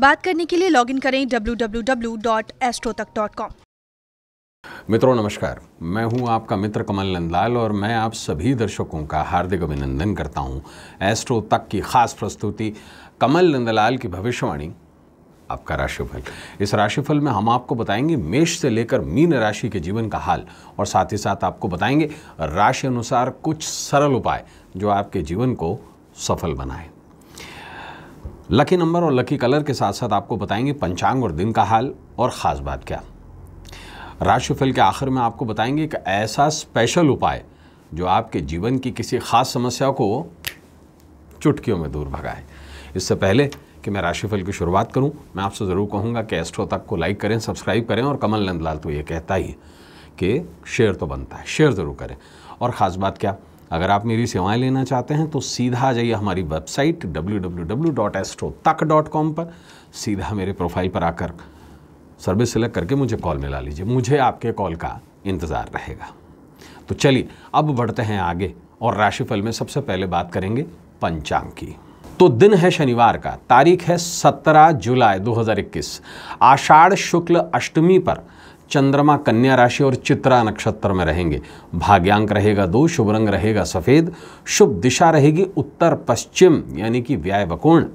बात करने के लिए लॉगिन करें डब्ल्यू मित्रों नमस्कार मैं हूं आपका मित्र कमल नंदलाल और मैं आप सभी दर्शकों का हार्दिक अभिनंदन करता हूं एस्ट्रो तक की खास प्रस्तुति कमल नंदलाल की भविष्यवाणी आपका राशिफल इस राशिफल में हम आपको बताएंगे मेष से लेकर मीन राशि के जीवन का हाल और साथ ही साथ आपको बताएंगे राशि अनुसार कुछ सरल उपाय जो आपके जीवन को सफल बनाए लकी नंबर और लकी कलर के साथ साथ आपको बताएंगे पंचांग और दिन का हाल और ख़ास बात क्या राशिफल के आखिर में आपको बताएंगे एक ऐसा स्पेशल उपाय जो आपके जीवन की किसी खास समस्या को चुटकियों में दूर भगाए इससे पहले कि मैं राशिफल की शुरुआत करूं मैं आपसे ज़रूर कहूंगा कि एस्ट्रो तक को लाइक करें सब्सक्राइब करें और कमल नंदलाल तो ये कहता ही कि शेयर तो बनता है शेयर ज़रूर करें और ख़ास बात क्या अगर आप मेरी सेवाएं लेना चाहते हैं तो सीधा आ जाइए हमारी वेबसाइट www.astrotech.com पर सीधा मेरे प्रोफाइल पर आकर सर्विस सेलेक्ट करके मुझे कॉल मिला लीजिए मुझे आपके कॉल का इंतज़ार रहेगा तो चलिए अब बढ़ते हैं आगे और राशिफल में सबसे पहले बात करेंगे पंचांग की तो दिन है शनिवार का तारीख है 17 जुलाई 2021 आषाढ़ शुक्ल अष्टमी पर चंद्रमा कन्या राशि और चित्रा नक्षत्र में रहेंगे भाग्यांक रहेगा दो शुभ रंग रहेगा सफ़ेद शुभ दिशा रहेगी उत्तर पश्चिम यानी कि वकोण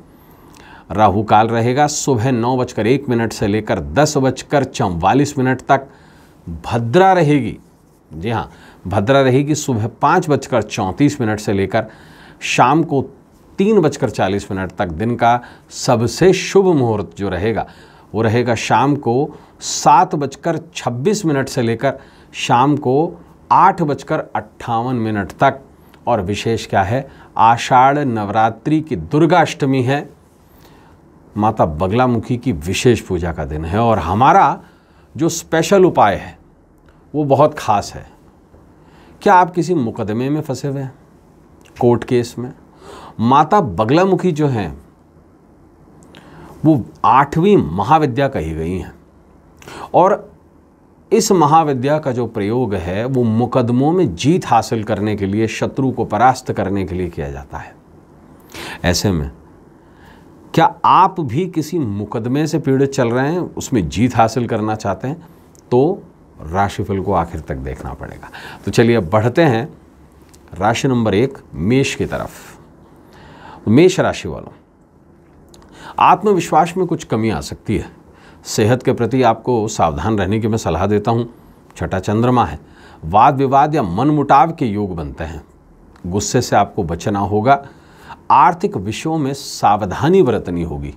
राहु काल रहेगा सुबह नौ बजकर एक मिनट से लेकर दस बजकर चौवालीस मिनट तक भद्रा रहेगी जी हाँ भद्रा रहेगी सुबह पाँच बजकर चौंतीस मिनट से लेकर शाम को तीन बजकर चालीस मिनट तक दिन का सबसे शुभ मुहूर्त जो रहेगा वो रहेगा शाम को सात बजकर छब्बीस मिनट से लेकर शाम को आठ बजकर अट्ठावन मिनट तक और विशेष क्या है आषाढ़ नवरात्रि की दुर्गाष्टमी है माता बगलामुखी की विशेष पूजा का दिन है और हमारा जो स्पेशल उपाय है वो बहुत ख़ास है क्या आप किसी मुकदमे में फंसे हुए हैं कोर्ट केस में माता बगलामुखी जो हैं वो आठवीं महाविद्या कही गई हैं और इस महाविद्या का जो प्रयोग है वो मुकदमों में जीत हासिल करने के लिए शत्रु को परास्त करने के लिए किया जाता है ऐसे में क्या आप भी किसी मुकदमे से पीड़ित चल रहे हैं उसमें जीत हासिल करना चाहते हैं तो राशिफल को आखिर तक देखना पड़ेगा तो चलिए अब बढ़ते हैं राशि नंबर एक मेष की तरफ मेष राशि वालों आत्मविश्वास में कुछ कमी आ सकती है सेहत के प्रति आपको सावधान रहने की मैं सलाह देता हूँ छठा चंद्रमा है वाद विवाद या मन मुटाव के योग बनते हैं गुस्से से आपको बचना होगा आर्थिक विषयों में सावधानी बरतनी होगी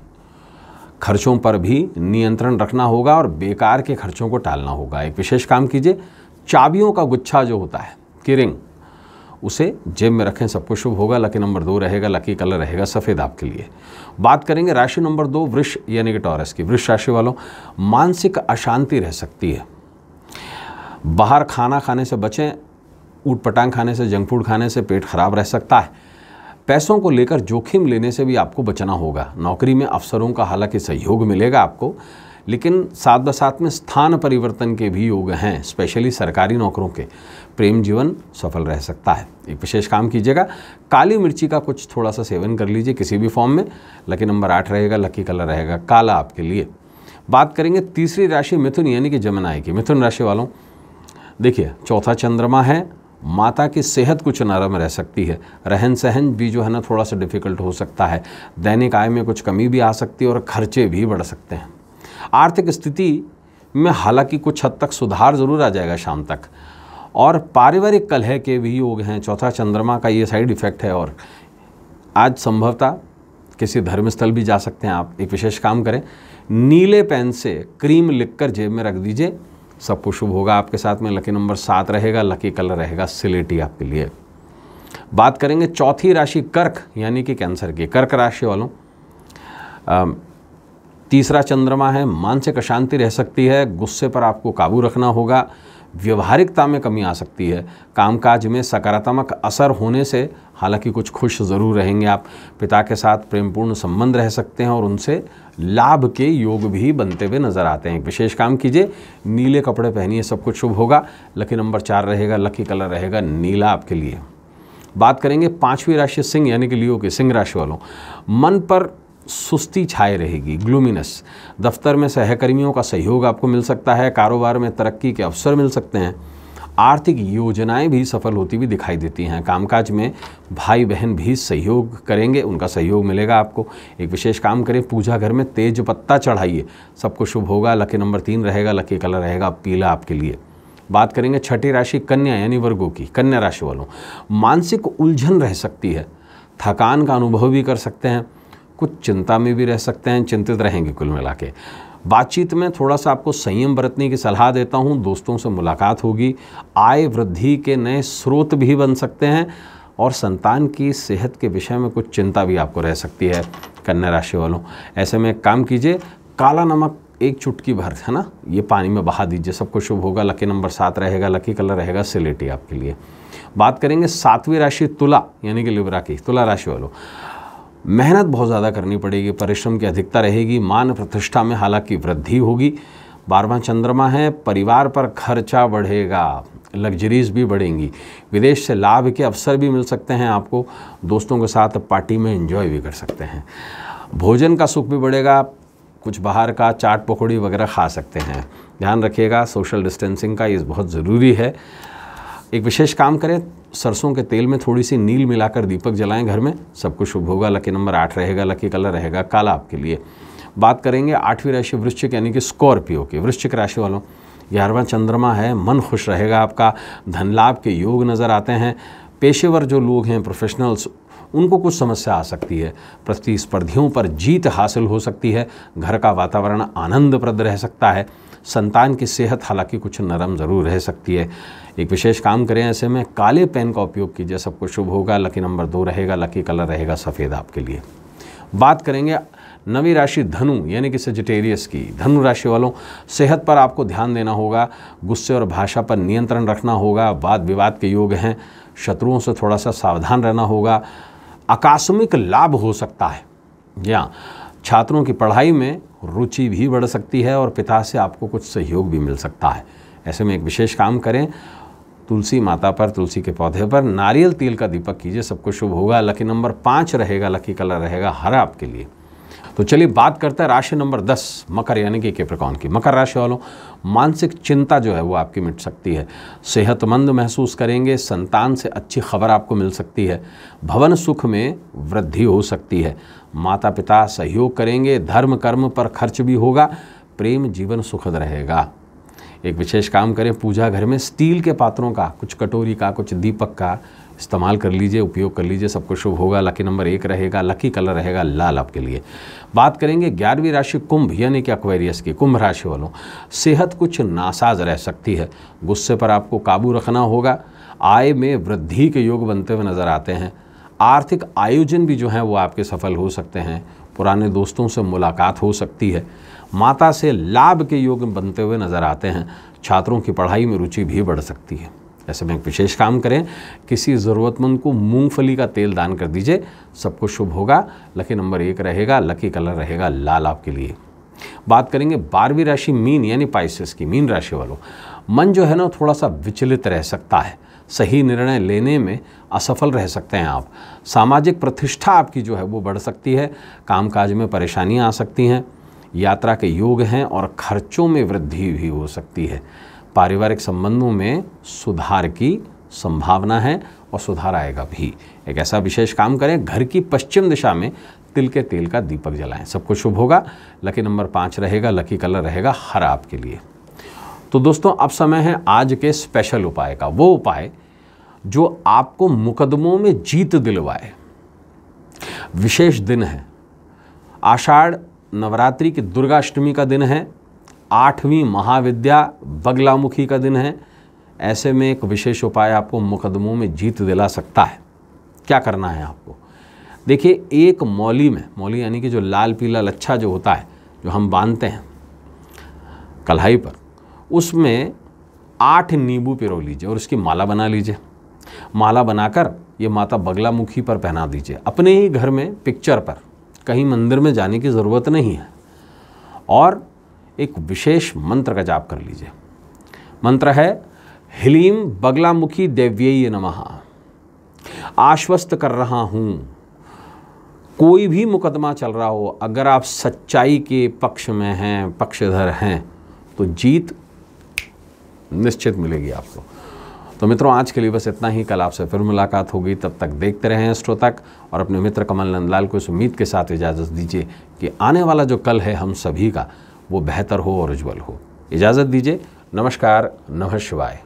खर्चों पर भी नियंत्रण रखना होगा और बेकार के खर्चों को टालना होगा एक विशेष काम कीजिए चाबियों का गुच्छा जो होता है किरिंग उसे जेब में रखें सब कुछ शुभ होगा लकी नंबर दो रहेगा लकी कलर रहेगा सफ़ेद आपके लिए बात करेंगे राशि नंबर दो वृक्ष यानी कि टॉरस की वृक्ष राशि वालों मानसिक अशांति रह सकती है बाहर खाना खाने से बचें ऊट पटांग खाने से जंक फूड खाने से पेट खराब रह सकता है पैसों को लेकर जोखिम लेने से भी आपको बचना होगा नौकरी में अफसरों का हालांकि सहयोग मिलेगा आपको लेकिन साथ ब साथ में स्थान परिवर्तन के भी योग हैं स्पेशली सरकारी नौकरों के प्रेम जीवन सफल रह सकता है एक विशेष काम कीजिएगा काली मिर्ची का कुछ थोड़ा सा सेवन कर लीजिए किसी भी फॉर्म में लकी नंबर आठ रहेगा लकी कलर रहेगा काला आपके लिए बात करेंगे तीसरी राशि मिथुन यानी कि जमनाई की मिथुन राशि वालों देखिए चौथा चंद्रमा है माता की सेहत कुछ नरम रह सकती है रहन सहन भी जो है ना थोड़ा सा डिफ़िकल्ट हो सकता है दैनिक आय में कुछ कमी भी आ सकती है और खर्चे भी बढ़ सकते हैं आर्थिक स्थिति में हालांकि कुछ हद तक सुधार ज़रूर आ जाएगा शाम तक और पारिवारिक कलह के भी योग हैं चौथा चंद्रमा का ये साइड इफ़ेक्ट है और आज संभवतः किसी धर्मस्थल भी जा सकते हैं आप एक विशेष काम करें नीले पेन से क्रीम लिखकर जेब में रख दीजिए सब कुछ शुभ होगा आपके साथ में लकी नंबर सात रहेगा लकी कलर रहेगा सिलेटी आपके लिए बात करेंगे चौथी राशि कर्क यानी कि कैंसर की कर्क राशि वालों तीसरा चंद्रमा है मानसिक अशांति रह सकती है गुस्से पर आपको काबू रखना होगा व्यवहारिकता में कमी आ सकती है कामकाज में सकारात्मक असर होने से हालांकि कुछ खुश ज़रूर रहेंगे आप पिता के साथ प्रेमपूर्ण संबंध रह सकते हैं और उनसे लाभ के योग भी बनते हुए नज़र आते हैं एक विशेष काम कीजिए नीले कपड़े पहनिए सब कुछ शुभ होगा लकी नंबर चार रहेगा लकी कलर रहेगा नीला आपके लिए बात करेंगे पांचवी राशि सिंह यानी कि लियो के सिंह राशि वालों मन पर सुस्ती छाए रहेगी ग्लूमिनस दफ्तर में सहकर्मियों का सहयोग आपको मिल सकता है कारोबार में तरक्की के अवसर मिल सकते हैं आर्थिक योजनाएं भी सफल होती हुई दिखाई देती हैं कामकाज में भाई बहन भी सहयोग करेंगे उनका सहयोग मिलेगा आपको एक विशेष काम करें पूजा घर में तेज पत्ता चढ़ाइए सबको शुभ होगा लकी नंबर तीन रहेगा लकी कलर रहेगा पीला आपके लिए बात करेंगे छठी राशि कन्या यानी वर्गों की कन्या राशि वालों मानसिक उलझन रह सकती है थकान का अनुभव भी कर सकते हैं कुछ चिंता में भी रह सकते हैं चिंतित रहेंगे कुल मिला के बातचीत में थोड़ा सा आपको संयम बरतने की सलाह देता हूँ दोस्तों से मुलाकात होगी आय वृद्धि के नए स्रोत भी बन सकते हैं और संतान की सेहत के विषय में कुछ चिंता भी आपको रह सकती है कन्या राशि वालों ऐसे में काम कीजिए काला नमक एक चुटकी भर है ना ये पानी में बहा दीजिए सबको शुभ होगा लकी नंबर सात रहेगा लकी कलर रहेगा सिलेटी आपके लिए बात करेंगे सातवीं राशि तुला यानी कि लिब्रा की तुला राशि वालों मेहनत बहुत ज़्यादा करनी पड़ेगी परिश्रम की अधिकता रहेगी मान प्रतिष्ठा में हालांकि वृद्धि होगी बारवा चंद्रमा है परिवार पर खर्चा बढ़ेगा लग्जरीज भी बढ़ेंगी विदेश से लाभ के अवसर भी मिल सकते हैं आपको दोस्तों के साथ पार्टी में एंजॉय भी कर सकते हैं भोजन का सुख भी बढ़ेगा कुछ बाहर का चाट पकौड़ी वगैरह खा सकते हैं ध्यान रखिएगा सोशल डिस्टेंसिंग का ये बहुत ज़रूरी है एक विशेष काम करें सरसों के तेल में थोड़ी सी नील मिलाकर दीपक जलाएं घर में सब कुछ शुभ होगा लकी नंबर आठ रहेगा लकी कलर रहेगा काला आपके लिए बात करेंगे आठवीं राशि वृश्चिक यानी कि स्कॉर्पियो की वृश्चिक राशि वालों ग्यारहवा चंद्रमा है मन खुश रहेगा आपका धन लाभ के योग नज़र आते हैं पेशेवर जो लोग हैं प्रोफेशनल्स उनको कुछ समस्या आ सकती है प्रतिस्पर्धियों पर जीत हासिल हो सकती है घर का वातावरण आनंदप्रद रह सकता है संतान की सेहत हालांकि कुछ नरम ज़रूर रह सकती है एक विशेष काम करें ऐसे में काले पेन का उपयोग कीजिए सबको शुभ होगा लकी नंबर दो रहेगा लकी कलर रहेगा सफ़ेद आपके लिए बात करेंगे नवी राशि धनु यानी कि सजिटेरियस की धनु राशि वालों सेहत पर आपको ध्यान देना होगा गुस्से और भाषा पर नियंत्रण रखना होगा वाद विवाद के योग हैं शत्रुओं से थोड़ा सा सावधान रहना होगा आकस्मिक लाभ हो सकता है या छात्रों की पढ़ाई में रुचि भी बढ़ सकती है और पिता से आपको कुछ सहयोग भी मिल सकता है ऐसे में एक विशेष काम करें तुलसी माता पर तुलसी के पौधे पर नारियल तेल का दीपक कीजिए सबको शुभ होगा लकी नंबर पाँच रहेगा लकी कलर रहेगा हरा आपके लिए तो चलिए बात करते हैं राशि नंबर दस मकर यानी कि केप्रकॉन की मकर राशि वालों मानसिक चिंता जो है वो आपकी मिट सकती है सेहतमंद महसूस करेंगे संतान से अच्छी खबर आपको मिल सकती है भवन सुख में वृद्धि हो सकती है माता पिता सहयोग करेंगे धर्म कर्म पर खर्च भी होगा प्रेम जीवन सुखद रहेगा एक विशेष काम करें पूजा घर में स्टील के पात्रों का कुछ कटोरी का कुछ दीपक का इस्तेमाल कर लीजिए उपयोग कर लीजिए सब कुछ शुभ होगा लकी नंबर एक रहेगा लकी कलर रहेगा लाल आपके लिए बात करेंगे ग्यारहवीं राशि कुंभ यानी कि अक्वेरियस की कुंभ राशि वालों सेहत कुछ नासाज रह सकती है गुस्से पर आपको काबू रखना होगा आय में वृद्धि के योग बनते हुए नज़र आते हैं आर्थिक आयोजन भी जो है वो आपके सफल हो सकते हैं पुराने दोस्तों से मुलाकात हो सकती है माता से लाभ के योग बनते हुए नज़र आते हैं छात्रों की पढ़ाई में रुचि भी बढ़ सकती है ऐसे में एक विशेष काम करें किसी ज़रूरतमंद को मूंगफली का तेल दान कर दीजिए सबको शुभ होगा लकी नंबर एक रहेगा लकी कलर रहेगा लाल आपके लिए बात करेंगे बारहवीं राशि मीन यानी पाइसिस की मीन राशि वालों मन जो है ना थोड़ा सा विचलित रह सकता है सही निर्णय लेने में असफल रह सकते हैं आप सामाजिक प्रतिष्ठा आपकी जो है वो बढ़ सकती है कामकाज में परेशानियाँ आ सकती हैं यात्रा के योग हैं और खर्चों में वृद्धि भी हो सकती है पारिवारिक संबंधों में सुधार की संभावना है और सुधार आएगा भी एक ऐसा विशेष काम करें घर की पश्चिम दिशा में तिल के तेल का दीपक जलाएं सब कुछ शुभ होगा लकी नंबर पाँच रहेगा लकी कलर रहेगा हर आपके लिए तो दोस्तों अब समय है आज के स्पेशल उपाय का वो उपाय जो आपको मुकदमों में जीत दिलवाए विशेष दिन है आषाढ़ नवरात्रि की दुर्गाष्टमी का दिन है आठवीं महाविद्या बगलामुखी का दिन है ऐसे में एक विशेष उपाय आपको मुकदमों में जीत दिला सकता है क्या करना है आपको देखिए एक मौली में मौली यानी कि जो लाल पीला लच्छा जो होता है जो हम बांधते हैं कढ़ाई पर उसमें आठ नींबू पिरो लीजिए और उसकी माला बना लीजिए माला बनाकर ये माता बगलामुखी पर पहना दीजिए अपने ही घर में पिक्चर पर कहीं मंदिर में जाने की ज़रूरत नहीं है और एक विशेष मंत्र का जाप कर लीजिए मंत्र है हिलीम बगलामुखी देव्यय नमः आश्वस्त कर रहा हूँ कोई भी मुकदमा चल रहा हो अगर आप सच्चाई के पक्ष में हैं पक्षधर हैं तो जीत निश्चित मिलेगी आपको तो मित्रों आज के लिए बस इतना ही कल आपसे फिर मुलाकात होगी तब तक देखते रहें हैं तक और अपने मित्र कमल नंदलाल को इस उम्मीद के साथ इजाज़त दीजिए कि आने वाला जो कल है हम सभी का वो बेहतर हो और उज्जवल हो इजाज़त दीजिए नमस्कार नमः शिवाय